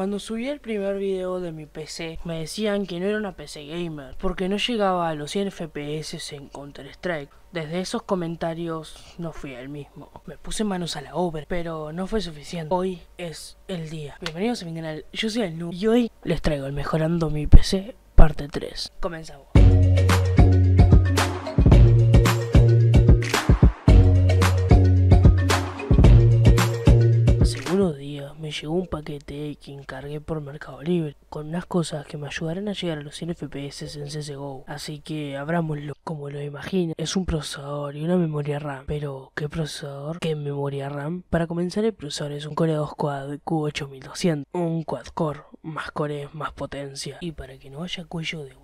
Cuando subí el primer video de mi PC, me decían que no era una PC gamer, porque no llegaba a los 100 FPS en Counter-Strike. Desde esos comentarios no fui el mismo. Me puse manos a la obra, pero no fue suficiente. Hoy es el día. Bienvenidos a mi canal, yo soy el Nu y hoy les traigo el Mejorando mi PC parte 3. Comenzamos. me llegó un paquete que encargué por Mercado Libre con unas cosas que me ayudarán a llegar a los 100 FPS en CSGO. Así que abrámoslo como lo imagina. Es un procesador y una memoria RAM. Pero, ¿qué procesador? ¿Qué memoria RAM? Para comenzar, el procesador es un Core 2 Quad Q8200, un quad core, más cores, más potencia. Y para que no haya cuello de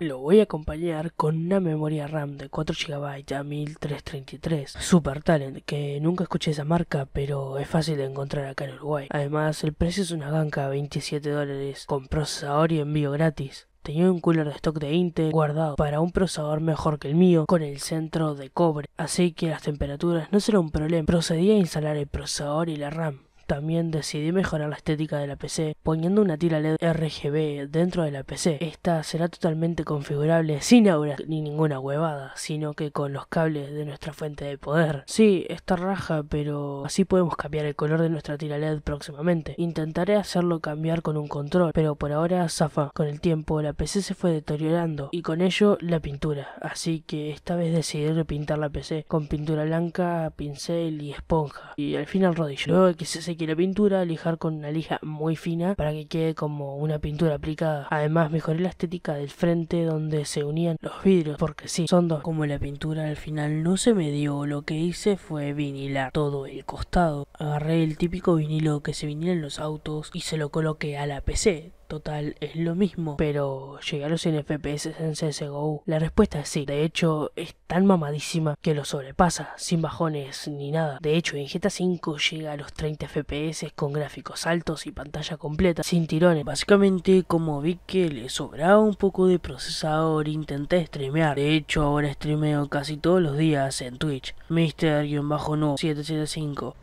lo voy a acompañar con una memoria RAM de 4 GB a 1333 Super Talent, que nunca escuché esa marca, pero es fácil de encontrar acá en Uruguay. Además, el precio es una ganca, 27 dólares, con procesador y envío gratis. Tenía un cooler de stock de Intel guardado para un procesador mejor que el mío con el centro de cobre, así que las temperaturas no serán un problema. Procedí a instalar el procesador y la RAM. También decidí mejorar la estética de la PC poniendo una tira LED RGB dentro de la PC. Esta será totalmente configurable sin aura ni ninguna huevada, sino que con los cables de nuestra fuente de poder. Sí, está raja, pero así podemos cambiar el color de nuestra tira LED próximamente. Intentaré hacerlo cambiar con un control, pero por ahora zafa. Con el tiempo la PC se fue deteriorando y con ello la pintura, así que esta vez decidí repintar la PC con pintura blanca, pincel y esponja y al final rodillo. Luego que se la pintura lijar con una lija muy fina para que quede como una pintura aplicada. Además mejoré la estética del frente donde se unían los vidrios porque sí, son dos. Como la pintura al final no se me dio, lo que hice fue vinilar todo el costado. Agarré el típico vinilo que se vinila en los autos y se lo coloqué a la PC Total, es lo mismo, pero ¿Llega a los 100 FPS en CSGO? La respuesta es sí. De hecho, es tan mamadísima que lo sobrepasa, sin bajones ni nada. De hecho, en GTA 5 llega a los 30 FPS con gráficos altos y pantalla completa, sin tirones. Básicamente, como vi que le sobraba un poco de procesador, intenté streamear. De hecho, ahora streameo casi todos los días en Twitch. Mr-no775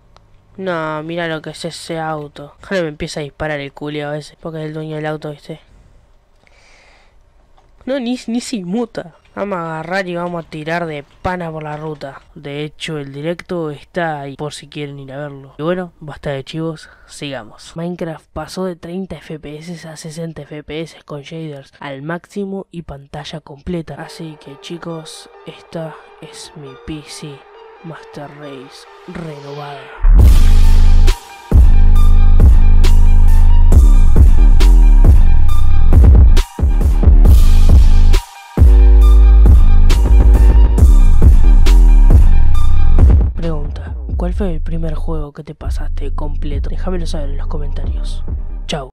no, mira lo que es ese auto. Ahora me empieza a disparar el a veces. Porque es el dueño del auto, viste. No, ni, ni se inmuta. Vamos a agarrar y vamos a tirar de pana por la ruta. De hecho, el directo está ahí por si quieren ir a verlo. Y bueno, basta de chivos, sigamos. Minecraft pasó de 30 FPS a 60 FPS con shaders al máximo y pantalla completa. Así que chicos, esta es mi PC Master Race renovada. cuál fue el primer juego que te pasaste completo. Déjamelo saber en los comentarios. Chao.